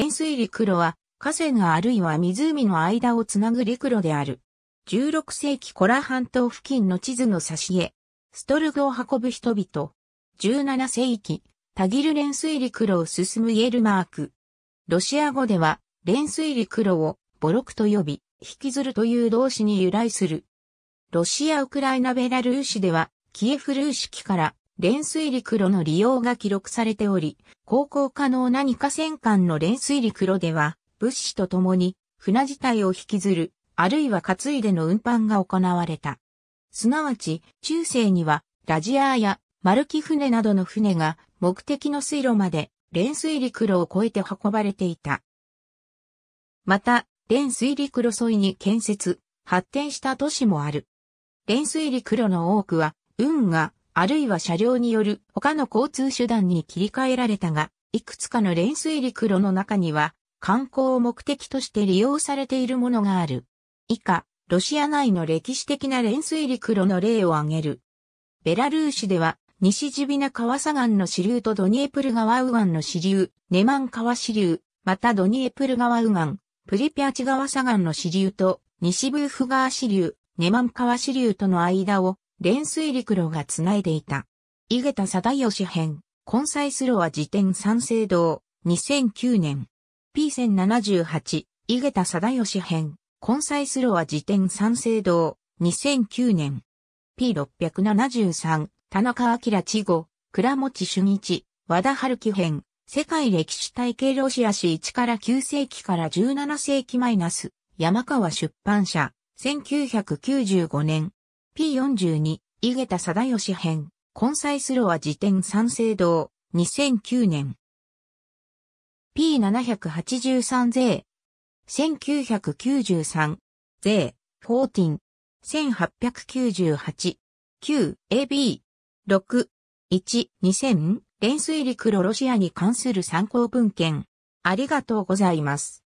円錐陸路は、河川あるいは湖の間をつなぐ陸路である。16世紀コラ半島付近の地図の挿絵。ストルグを運ぶ人々。17世紀、タギル連水陸路を進むイエルマーク。ロシア語では、連水陸路をボロクと呼び、引きずるという動詞に由来する。ロシア・ウクライナ・ベラルーシでは、キエフルーシキから連水陸路の利用が記録されており、航行可能な2か川間の連水陸路では、物資とともに船自体を引きずる、あるいは担いでの運搬が行われた。すなわち、中世には、ラジアーや丸木船などの船が目的の水路まで連水陸路を越えて運ばれていた。また、連水陸路沿いに建設、発展した都市もある。連水陸路の多くは、運河、あるいは車両による他の交通手段に切り替えられたが、いくつかの連水陸路の中には、観光を目的として利用されているものがある。以下、ロシア内の歴史的な連水陸路の例を挙げる。ベラルーシでは、西ジビナ川左岸の支流とドニエプル川右岸の支流、ネマン川支流、またドニエプル川右岸、プリピアチ川左岸の支流と、西ブーフ川支流、ネマン川支流との間を連水陸路がつないでいた。井桁貞義編、コンサイスロア辞典三省堂、2009年。P1078、井桁貞義編、コンサイスロア辞典三省堂、2009年。P673、田中明千語、倉持俊一、和田春樹編、世界歴史体系ロシア史1から9世紀から17世紀マイナス、山川出版社、1995年。P42、井桁貞義編、根菜スロア辞典三省堂、2009年。P783 税、1993、税、14、1898、9、AB、6、1、2000、連水陸路ロシアに関する参考文献。ありがとうございます。